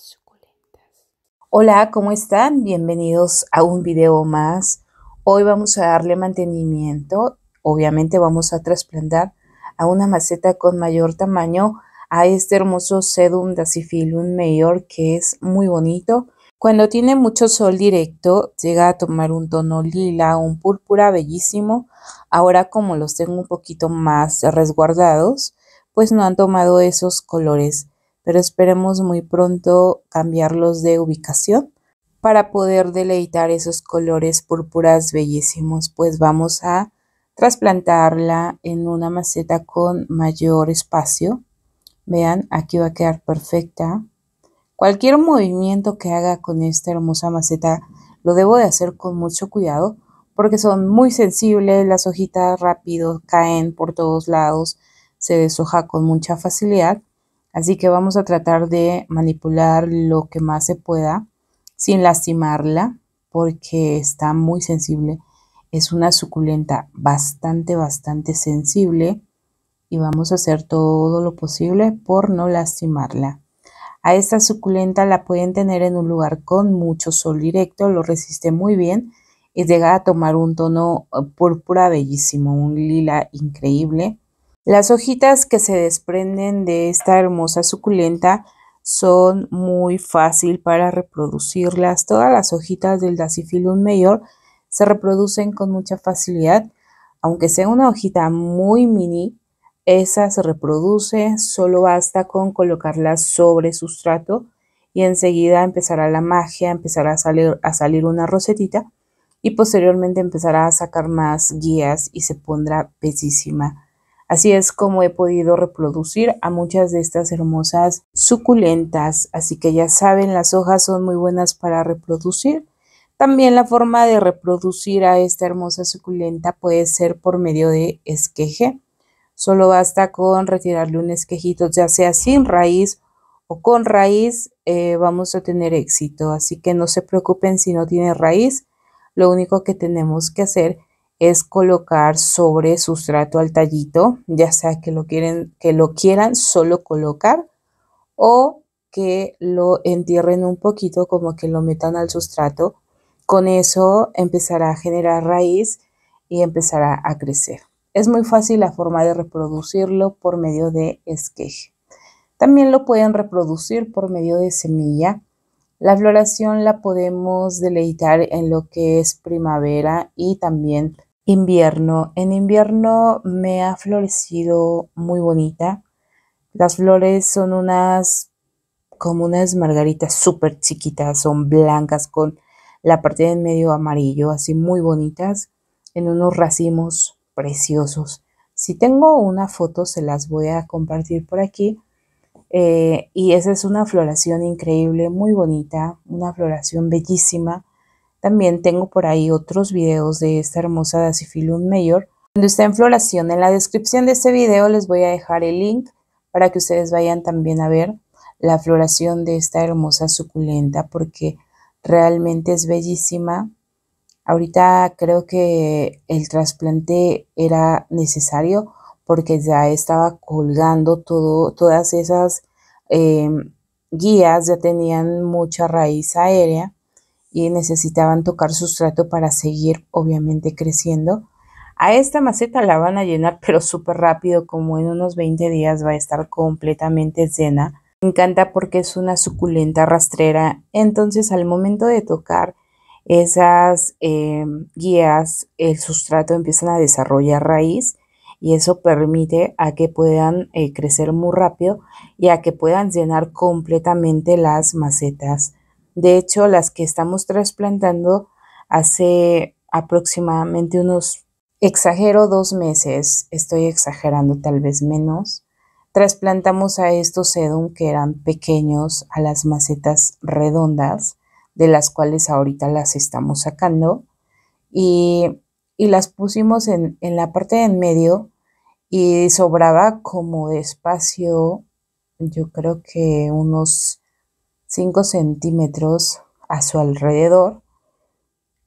suculentas. Hola, ¿cómo están? Bienvenidos a un video más. Hoy vamos a darle mantenimiento. Obviamente vamos a trasplantar a una maceta con mayor tamaño a este hermoso sedum Dacifilum mayor que es muy bonito. Cuando tiene mucho sol directo, llega a tomar un tono lila, un púrpura bellísimo. Ahora como los tengo un poquito más resguardados, pues no han tomado esos colores pero esperemos muy pronto cambiarlos de ubicación para poder deleitar esos colores púrpuras bellísimos, pues vamos a trasplantarla en una maceta con mayor espacio. Vean, aquí va a quedar perfecta. Cualquier movimiento que haga con esta hermosa maceta lo debo de hacer con mucho cuidado porque son muy sensibles, las hojitas rápido caen por todos lados, se deshoja con mucha facilidad Así que vamos a tratar de manipular lo que más se pueda sin lastimarla porque está muy sensible. Es una suculenta bastante, bastante sensible y vamos a hacer todo lo posible por no lastimarla. A esta suculenta la pueden tener en un lugar con mucho sol directo, lo resiste muy bien y llega a tomar un tono eh, púrpura bellísimo, un lila increíble las hojitas que se desprenden de esta hermosa suculenta son muy fácil para reproducirlas. Todas las hojitas del Dacifilum mayor se reproducen con mucha facilidad. Aunque sea una hojita muy mini, esa se reproduce, solo basta con colocarla sobre sustrato y enseguida empezará la magia, empezará a salir, a salir una rosetita y posteriormente empezará a sacar más guías y se pondrá pesísima. Así es como he podido reproducir a muchas de estas hermosas suculentas, así que ya saben, las hojas son muy buenas para reproducir. También la forma de reproducir a esta hermosa suculenta puede ser por medio de esqueje. Solo basta con retirarle un esquejito, ya sea sin raíz o con raíz, eh, vamos a tener éxito. Así que no se preocupen si no tiene raíz. Lo único que tenemos que hacer es colocar sobre sustrato al tallito, ya sea que lo, quieren, que lo quieran solo colocar o que lo entierren un poquito, como que lo metan al sustrato. Con eso empezará a generar raíz y empezará a crecer. Es muy fácil la forma de reproducirlo por medio de esqueje. También lo pueden reproducir por medio de semilla. La floración la podemos deleitar en lo que es primavera y también Invierno. En invierno me ha florecido muy bonita. Las flores son unas como unas margaritas súper chiquitas, son blancas con la parte de en medio amarillo, así muy bonitas, en unos racimos preciosos. Si tengo una foto se las voy a compartir por aquí. Eh, y esa es una floración increíble, muy bonita, una floración bellísima también tengo por ahí otros videos de esta hermosa Dacifilum Mayor, cuando está en floración. En la descripción de este video les voy a dejar el link para que ustedes vayan también a ver la floración de esta hermosa suculenta porque realmente es bellísima. Ahorita creo que el trasplante era necesario porque ya estaba colgando todo, todas esas eh, guías, ya tenían mucha raíz aérea y necesitaban tocar sustrato para seguir obviamente creciendo. A esta maceta la van a llenar pero súper rápido, como en unos 20 días va a estar completamente llena. Me encanta porque es una suculenta rastrera, entonces al momento de tocar esas em, guías, el sustrato empieza a desarrollar raíz y eso permite a que puedan eh, crecer muy rápido y a que puedan llenar completamente las macetas. De hecho, las que estamos trasplantando hace aproximadamente unos, exagero, dos meses, estoy exagerando tal vez menos, trasplantamos a estos sedum que eran pequeños a las macetas redondas, de las cuales ahorita las estamos sacando, y, las pusimos en, la parte de en medio y sobraba como despacio, espacio, yo creo que unos 5 centímetros a su alrededor.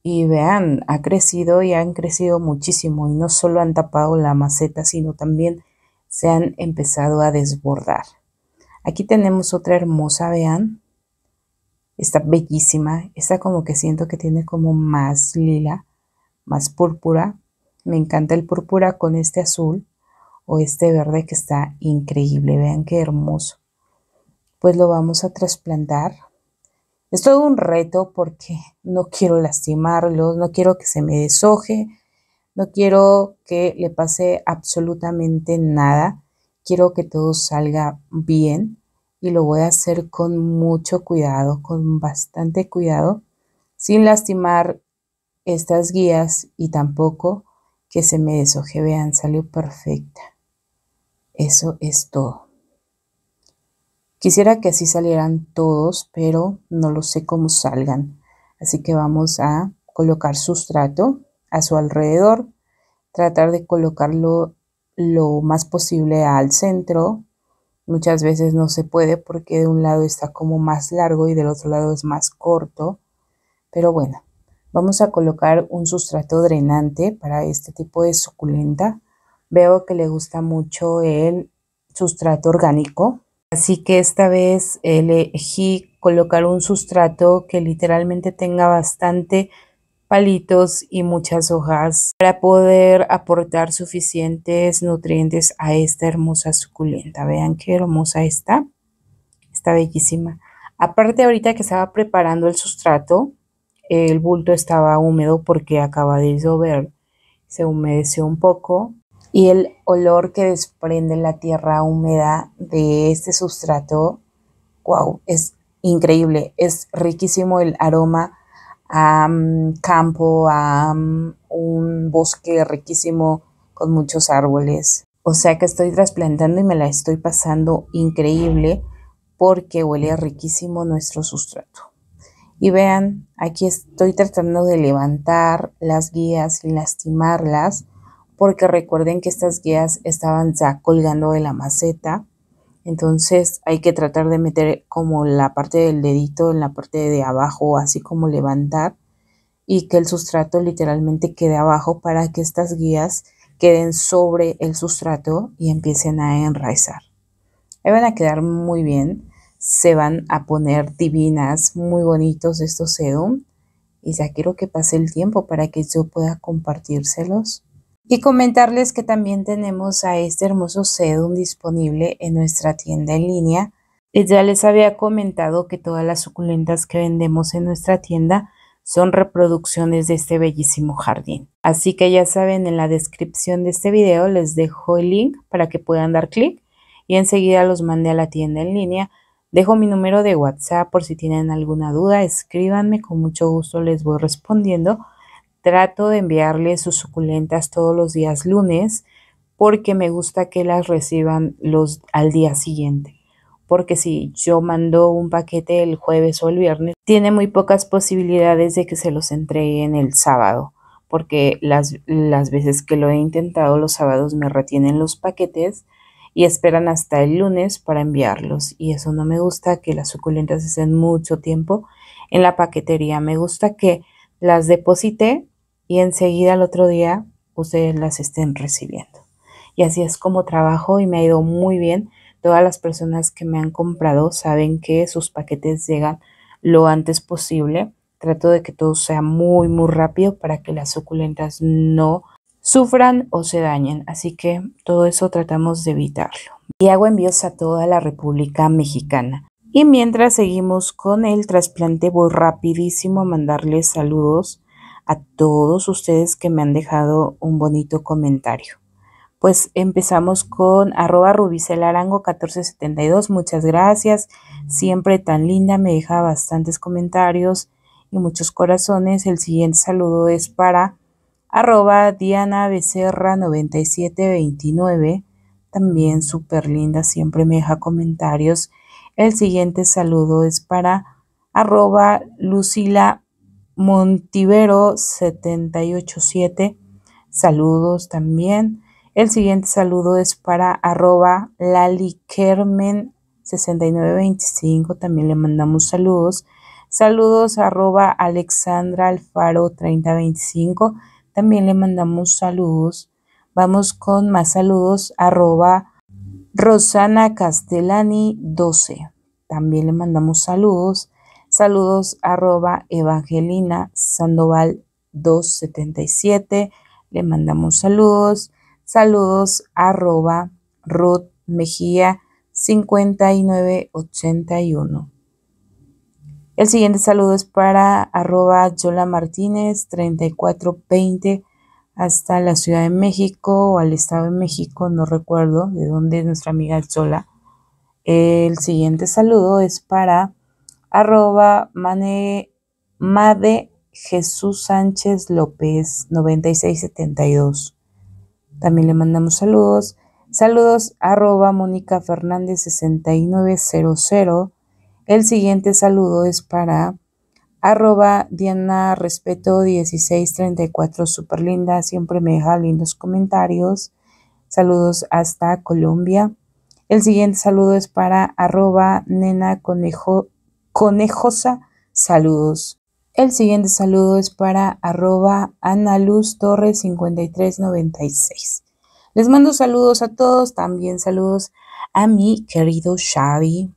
Y vean, ha crecido y han crecido muchísimo. Y no solo han tapado la maceta, sino también se han empezado a desbordar. Aquí tenemos otra hermosa, vean. Está bellísima. Esta como que siento que tiene como más lila, más púrpura. Me encanta el púrpura con este azul o este verde que está increíble. Vean qué hermoso pues lo vamos a trasplantar. Es todo un reto porque no quiero lastimarlos, no quiero que se me desoje, no quiero que le pase absolutamente nada. Quiero que todo salga bien y lo voy a hacer con mucho cuidado, con bastante cuidado, sin lastimar estas guías y tampoco que se me desoje. Vean, salió perfecta. Eso es todo. Quisiera que así salieran todos, pero no lo sé cómo salgan. Así que vamos a colocar sustrato a su alrededor, tratar de colocarlo lo más posible al centro. Muchas veces no se puede porque de un lado está como más largo y del otro lado es más corto. Pero bueno, vamos a colocar un sustrato drenante para este tipo de suculenta. Veo que le gusta mucho el sustrato orgánico, Así que esta vez elegí colocar un sustrato que literalmente tenga bastante palitos y muchas hojas para poder aportar suficientes nutrientes a esta hermosa suculenta. Vean qué hermosa está. Está bellísima. Aparte ahorita que estaba preparando el sustrato, el bulto estaba húmedo porque acaba de llover. Se humedeció un poco y el olor que desprende la tierra húmeda de este sustrato, wow, es increíble, es riquísimo el aroma a mm, campo, a mm, un bosque riquísimo con muchos árboles. O sea que estoy trasplantando y me la estoy pasando increíble porque huele riquísimo nuestro sustrato. Y vean, aquí estoy tratando de levantar las guías y lastimarlas porque recuerden que estas guías estaban ya colgando de la maceta, entonces hay que tratar de meter como la parte del dedito en la parte de abajo, así como levantar y que el sustrato literalmente quede abajo para que estas guías queden sobre el sustrato y empiecen a enraizar. Ahí van a quedar muy bien, se van a poner divinas, muy bonitos estos sedum y ya quiero que pase el tiempo para que yo pueda compartírselos. Y comentarles que también tenemos a este hermoso sedum disponible en nuestra tienda en línea. Ya les había comentado que todas las suculentas que vendemos en nuestra tienda son reproducciones de este bellísimo jardín. Así que ya saben, en la descripción de este video les dejo el link para que puedan dar clic y enseguida los mande a la tienda en línea. Dejo mi número de WhatsApp por si tienen alguna duda, escríbanme, con mucho gusto les voy respondiendo Trato de enviarle sus suculentas todos los días lunes porque me gusta que las reciban los, al día siguiente. Porque si yo mando un paquete el jueves o el viernes, tiene muy pocas posibilidades de que se los entreguen el sábado. Porque las, las veces que lo he intentado, los sábados me retienen los paquetes y esperan hasta el lunes para enviarlos. Y eso no me gusta que las suculentas estén mucho tiempo en la paquetería. Me gusta que las deposité y enseguida al otro día ustedes eh, las estén recibiendo. Y así es como trabajo y me ha ido muy bien. Todas las personas que me han comprado saben que sus paquetes llegan lo antes posible. Trato de que todo sea muy, muy rápido para que las suculentas no sufran o se dañen. Así que todo eso tratamos de evitarlo. Y hago envíos a toda la República Mexicana. Y mientras seguimos con el trasplante, voy rapidísimo a mandarles saludos a todos ustedes que me han dejado un bonito comentario. Pues empezamos con arroba rubicelarango 1472. Muchas gracias. Siempre tan linda. Me deja bastantes comentarios y muchos corazones. El siguiente saludo es para arroba Diana Becerra 9729. También súper linda. Siempre me deja comentarios. El siguiente saludo es para arroba Lucila Montivero 787. Saludos también. El siguiente saludo es para arroba Kermen 6925. También le mandamos saludos. Saludos arroba Alexandra Alfaro 3025. También le mandamos saludos. Vamos con más saludos arroba Rosana Castellani 12. También le mandamos saludos. Saludos arroba Evangelina Sandoval 277. Le mandamos saludos. Saludos arroba Ruth Mejía 5981. El siguiente saludo es para arroba Yola Martínez 3420 hasta la Ciudad de México o al Estado de México, no recuerdo de dónde es nuestra amiga Chola. El siguiente saludo es para arroba mane, made Jesús Sánchez López 9672. También le mandamos saludos. Saludos arroba Mónica Fernández 6900. El siguiente saludo es para arroba Diana Respeto 1634, super linda, siempre me deja lindos comentarios. Saludos hasta Colombia. El siguiente saludo es para arroba Nena Conejo conejosa. Saludos. El siguiente saludo es para arroba Analuz Torres 5396. Les mando saludos a todos, también saludos a mi querido Xavi.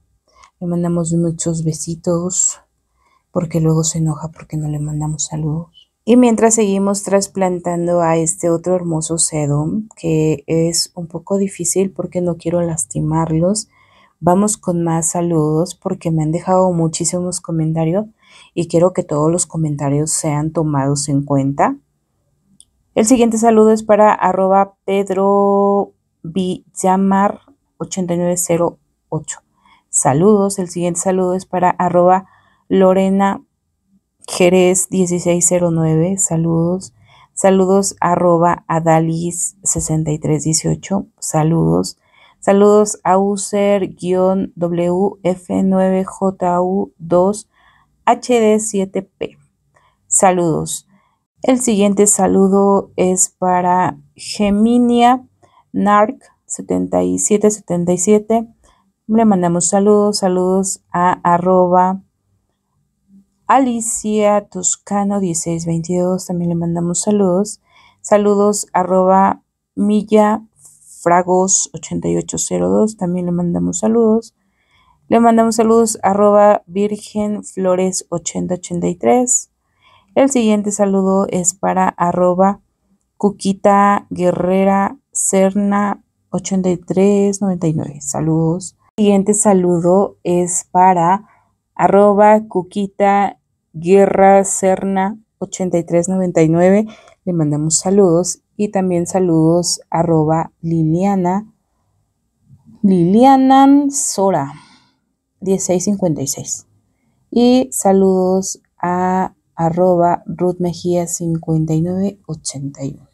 Le mandamos muchos besitos porque luego se enoja porque no le mandamos saludos. Y mientras seguimos trasplantando a este otro hermoso sedum, que es un poco difícil porque no quiero lastimarlos, Vamos con más saludos porque me han dejado muchísimos comentarios y quiero que todos los comentarios sean tomados en cuenta. El siguiente saludo es para arroba Pedro Villamar 8908. Saludos. El siguiente saludo es para arroba Lorena Jerez 1609. Saludos. Saludos arroba Adalis 6318. Saludos. Saludos a user-wf9ju2hd7p. Saludos. El siguiente saludo es para Geminia Narc 7777. Le mandamos saludos, saludos a arroba Alicia Toscano 1622. También le mandamos saludos. Saludos arroba Milla Fragos8802, también le mandamos saludos. Le mandamos saludos arroba virgenflores8083. El siguiente saludo es para arroba cuquita guerrera serna 8399. Saludos. El siguiente saludo es para arroba cuquita guerra serna. 8399. Le mandamos saludos y también saludos arroba Liliana. Liliana Sora 1656. Y saludos a arroba Ruth Mejía 5981.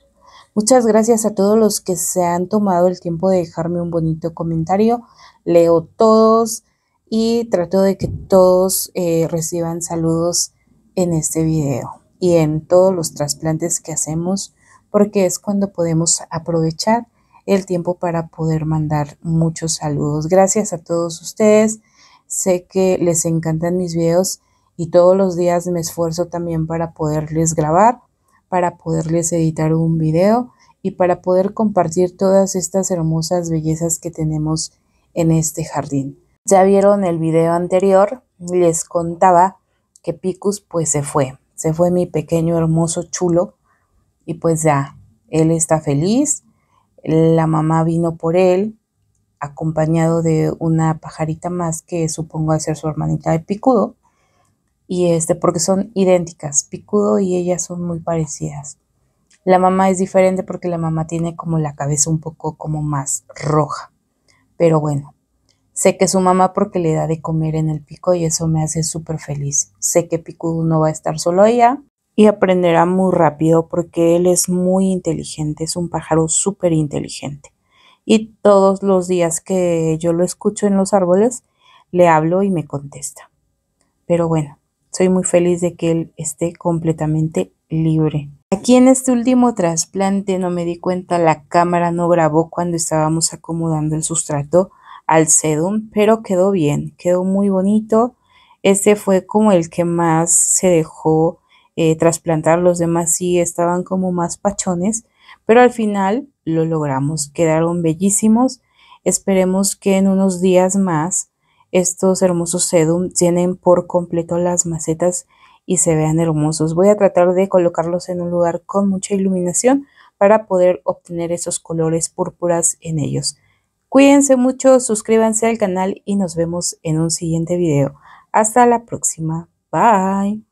Muchas gracias a todos los que se han tomado el tiempo de dejarme un bonito comentario. Leo todos y trato de que todos eh, reciban saludos en este video y en todos los trasplantes que hacemos, porque es cuando podemos aprovechar el tiempo para poder mandar muchos saludos. Gracias a todos ustedes. Sé que les encantan mis videos y todos los días me esfuerzo también para poderles grabar, para poderles editar un video y para poder compartir todas estas hermosas bellezas que tenemos en este jardín. Ya vieron el video anterior, les contaba que Picus pues se fue se fue mi pequeño hermoso chulo y pues ya, él está feliz, la mamá vino por él acompañado de una pajarita más que supongo a ser su hermanita de picudo y este porque son idénticas, picudo y ella son muy parecidas. La mamá es diferente porque la mamá tiene como la cabeza un poco como más roja. Pero bueno, Sé que su mamá porque le da de comer en el pico y eso me hace súper feliz. Sé que Picudo no va a estar solo allá y aprenderá muy rápido porque él es muy inteligente, es un pájaro súper inteligente. Y todos los días que yo lo escucho en los árboles, le hablo y me contesta. Pero bueno, soy muy feliz de que él esté completamente libre. Aquí en este último trasplante no me di cuenta, la cámara no grabó cuando estábamos acomodando el sustrato al sedum, pero quedó bien, quedó muy bonito. Este fue como el que más se dejó eh, trasplantar, los demás sí estaban como más pachones, pero al final lo logramos, quedaron bellísimos. Esperemos que en unos días más estos hermosos sedum llenen por completo las macetas y se vean hermosos. Voy a tratar de colocarlos en un lugar con mucha iluminación para poder obtener esos colores púrpuras en ellos. Cuídense mucho, suscríbanse al canal y nos vemos en un siguiente video. Hasta la próxima. Bye.